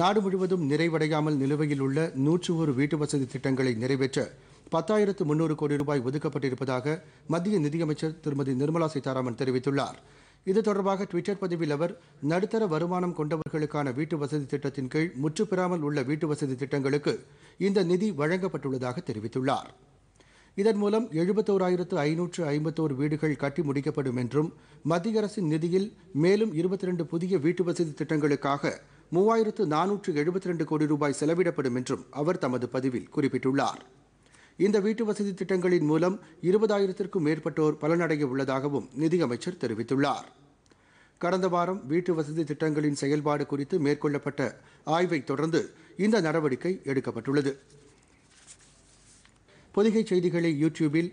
நாடு முழுவதும் நிறைவடையாமல் நிலுவையில் உள்ள நூற்று ஒரு வீட்டுவசதி திட்டங்களை நிறைவேற்ற பத்தாயிரத்து முன்னூறு கோடி ரூபாய் ஒதுக்கப்பட்டிருப்பதாக மத்திய நிதியமைச்சர் திருமதி நிர்மலா சீதாராமன் தெரிவித்துள்ளார் இது தொடர்பாக டுவிட்டர் பதிவில் அவர் நடுத்தர வருமானம் கொண்டவர்களுக்கான வீட்டு வசதி திட்டத்தின் கீழ் முற்றுப்பெறாமல் உள்ள வீட்டு வசதி திட்டங்களுக்கு இந்த நிதி வழங்கப்பட்டுள்ளதாக தெரிவித்துள்ளார் இதன் மூலம் எழுபத்தோராயிரத்து ஐநூற்று ஐம்பத்தோரு வீடுகள் கட்டி முடிக்கப்படும் என்றும் மத்திய அரசின் நிதியில் மேலும் இருபத்தி ரெண்டு புதிய வீட்டு வசதி திட்டங்களுக்காக மூவாயிரத்து நானூற்று எழுபத்தி ரெண்டு கோடி ரூபாய் செலவிடப்படும் என்றும் அவர் தமது பதிவில் குறிப்பிட்டுள்ளார் இந்த வீட்டு வசதி திட்டங்களின் மூலம் இருபதாயிரத்திற்கும் மேற்பட்டோர் பலனடைய உள்ளதாகவும் நிதியமைச்சர் தெரிவித்துள்ளார் கடந்த வாரம் வீட்டு வசதி திட்டங்களின் செயல்பாடு குறித்து மேற்கொள்ளப்பட்ட ஆய்வை தொடர்ந்து இந்த நடவடிக்கை எடுக்கப்பட்டுள்ளது பொதிகை செய்திகளை யூடியூபில்